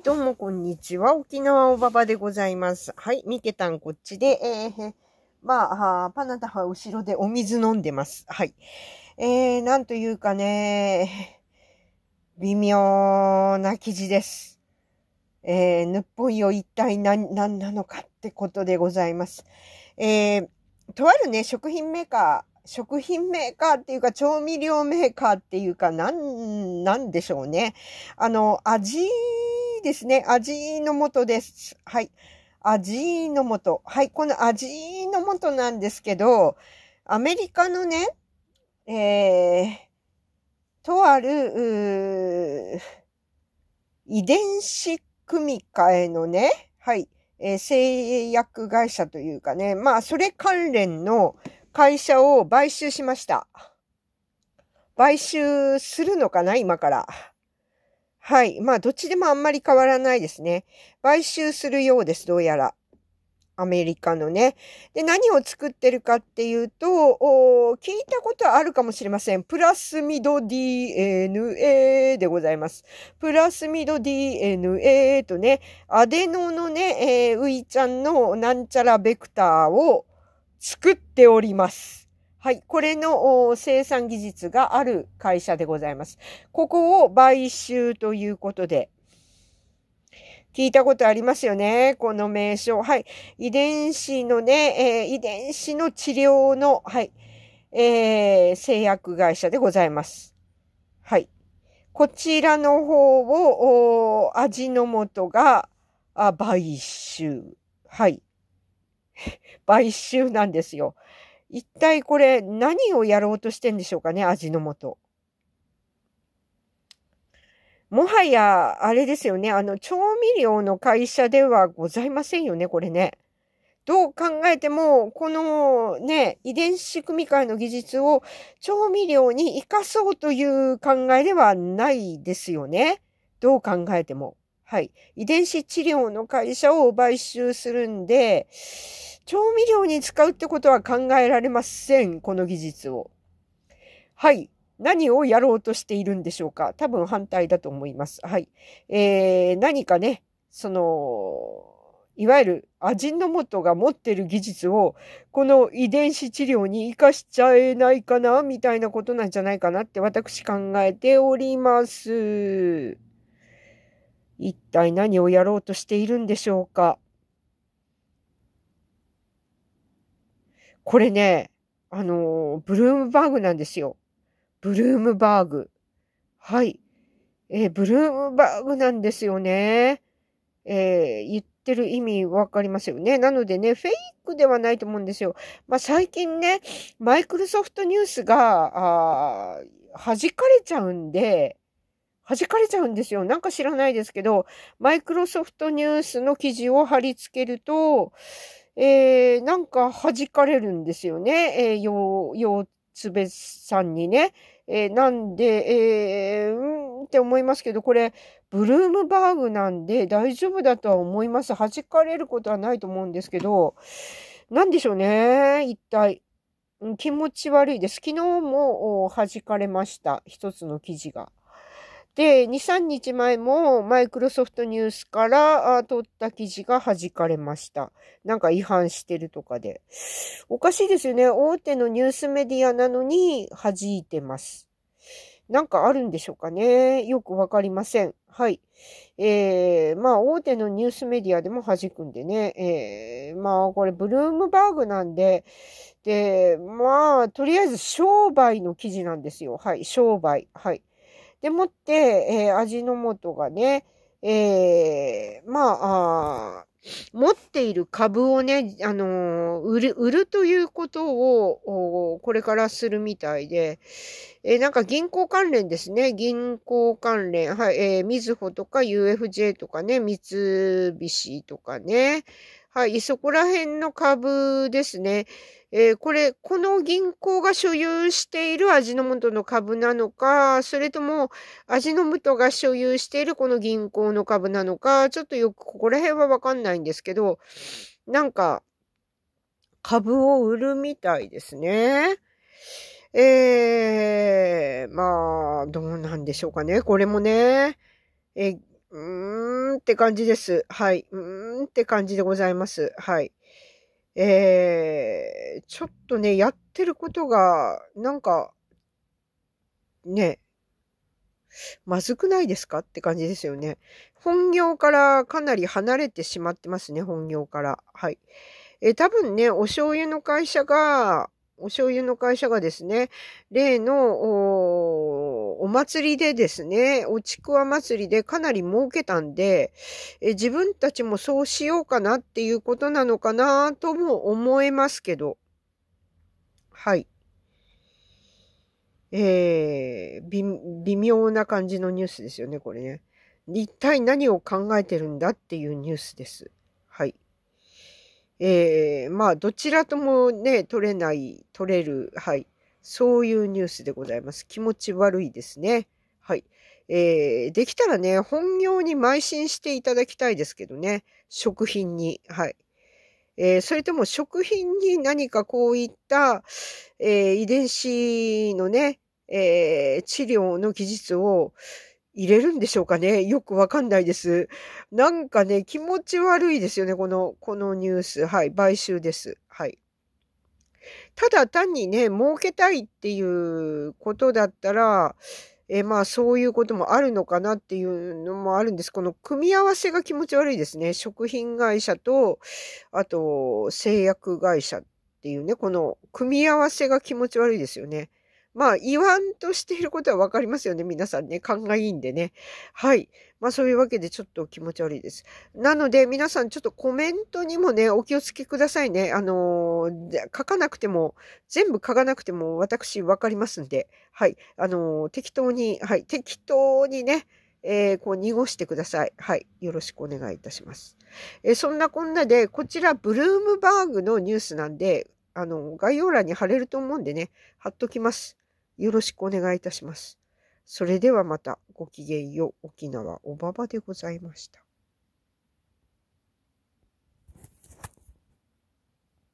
い、どうもこんにちは。沖縄おばばでございます。はい、みけたんこっちで、えー、まあ、パナタは後ろでお水飲んでます。はい。えー、なんというかね、微妙な記事です。えー、ぬっぽいよ一体何、んなのかってことでございます。えー、とあるね、食品メーカー、食品メーカーっていうか、調味料メーカーっていうか、なん、なんでしょうね。あの、味いですね。味の素です。はい。味の素。はい。この味の素なんですけど、アメリカのね、えー、とある、遺伝子組み換えのね、はい、えー、製薬会社というかね、まあ、それ関連の会社を買収しました。買収するのかな今から。はい。まあ、どっちでもあんまり変わらないですね。買収するようです、どうやら。アメリカのね。で、何を作ってるかっていうと、聞いたことあるかもしれません。プラスミド DNA でございます。プラスミド DNA とね、アデノのね、えー、ウイちゃんのなんちゃらベクターを作っております。はい。これの生産技術がある会社でございます。ここを買収ということで、聞いたことありますよね。この名称。はい。遺伝子のね、えー、遺伝子の治療の、はい、えー、製薬会社でございます。はい。こちらの方を、味の素が、あ買収。はい。買収なんですよ。一体これ何をやろうとしてんでしょうかね、味の素。もはや、あれですよね。あの、調味料の会社ではございませんよね、これね。どう考えても、このね、遺伝子組み換えの技術を調味料に活かそうという考えではないですよね。どう考えても。はい。遺伝子治療の会社を買収するんで、調味料に使うってことは考えられません。この技術を。はい。何をやろうとしているんでしょうか多分反対だと思います。はい。えー、何かね、その、いわゆる味の素が持ってる技術を、この遺伝子治療に活かしちゃえないかなみたいなことなんじゃないかなって私考えております。一体何をやろうとしているんでしょうか。これね、あの、ブルームバーグなんですよ。ブルームバーグ。はい。えー、ブルームバーグなんですよね。えー、言ってる意味わかりますよね。なのでね、フェイクではないと思うんですよ。まあ、最近ね、マイクロソフトニュースが、あ弾かれちゃうんで、弾かれちゃうんですよ。なんか知らないですけど、マイクロソフトニュースの記事を貼り付けると、えー、なんか弾かれるんですよね。えー、よう、ようつべさんにね。えー、なんで、えー、うんって思いますけど、これ、ブルームバーグなんで大丈夫だとは思います。弾かれることはないと思うんですけど、なんでしょうね、一体。気持ち悪いです。昨日も弾かれました。一つの記事が。で、2、3日前もマイクロソフトニュースから取った記事が弾かれました。なんか違反してるとかで。おかしいですよね。大手のニュースメディアなのに弾いてます。なんかあるんでしょうかね。よくわかりません。はい。えー、まあ、大手のニュースメディアでも弾くんでね。えー、まあ、これ、ブルームバーグなんで、で、まあ、とりあえず商売の記事なんですよ。はい、商売。はい。でもって、えー、味の素がね、えー、まあ持っている株をね、あのー、売る、売るということを、これからするみたいで、えー、なんか銀行関連ですね。銀行関連。はい、えー、みずほとか UFJ とかね、三菱とかね、はい、そこら辺の株ですね。えー、これ、この銀行が所有している味の素の株なのか、それとも味の素が所有しているこの銀行の株なのか、ちょっとよくここら辺はわかんないんですけど、なんか、株を売るみたいですね。えー、まあ、どうなんでしょうかね。これもね、え、うーんって感じです。はい。うーんって感じでございます。はい。えー、ちょっとね、やってることが、なんか、ね、まずくないですかって感じですよね。本業からかなり離れてしまってますね、本業から。はい。えー、多分ね、お醤油の会社が、お醤油の会社がですね、例の、お祭りでですね、おちくわ祭りでかなり儲けたんで、え自分たちもそうしようかなっていうことなのかなとも思えますけど。はい。えー、微妙な感じのニュースですよね、これね。一体何を考えてるんだっていうニュースです。はい。えー、まあ、どちらともね、取れない、取れる、はい。そういうニュースでございます。気持ち悪いですね。はい。えー、できたらね、本業に邁進していただきたいですけどね。食品に。はい。えー、それとも食品に何かこういった、えー、遺伝子のね、えー、治療の技術を入れるんでしょうかねよくわかんないです。なんかね、気持ち悪いですよね、この、このニュース。はい、買収です。はい。ただ単にね、儲けたいっていうことだったら、えまあそういうこともあるのかなっていうのもあるんです。この組み合わせが気持ち悪いですね。食品会社と、あと製薬会社っていうね、この組み合わせが気持ち悪いですよね。まあ、言わんとしていることはわかりますよね。皆さんね、勘がいいんでね。はい。まあ、そういうわけでちょっと気持ち悪いです。なので、皆さんちょっとコメントにもね、お気をつけくださいね。あのー、書かなくても、全部書かなくても私わかりますんで、はい。あのー、適当に、はい。適当にね、えー、こう濁してください。はい。よろしくお願いいたします。えー、そんなこんなで、こちらブルームバーグのニュースなんで、あの、概要欄に貼れると思うんでね、貼っときます。よろしくお願いいたします。それではまたごきげんよう沖縄おばばでございました。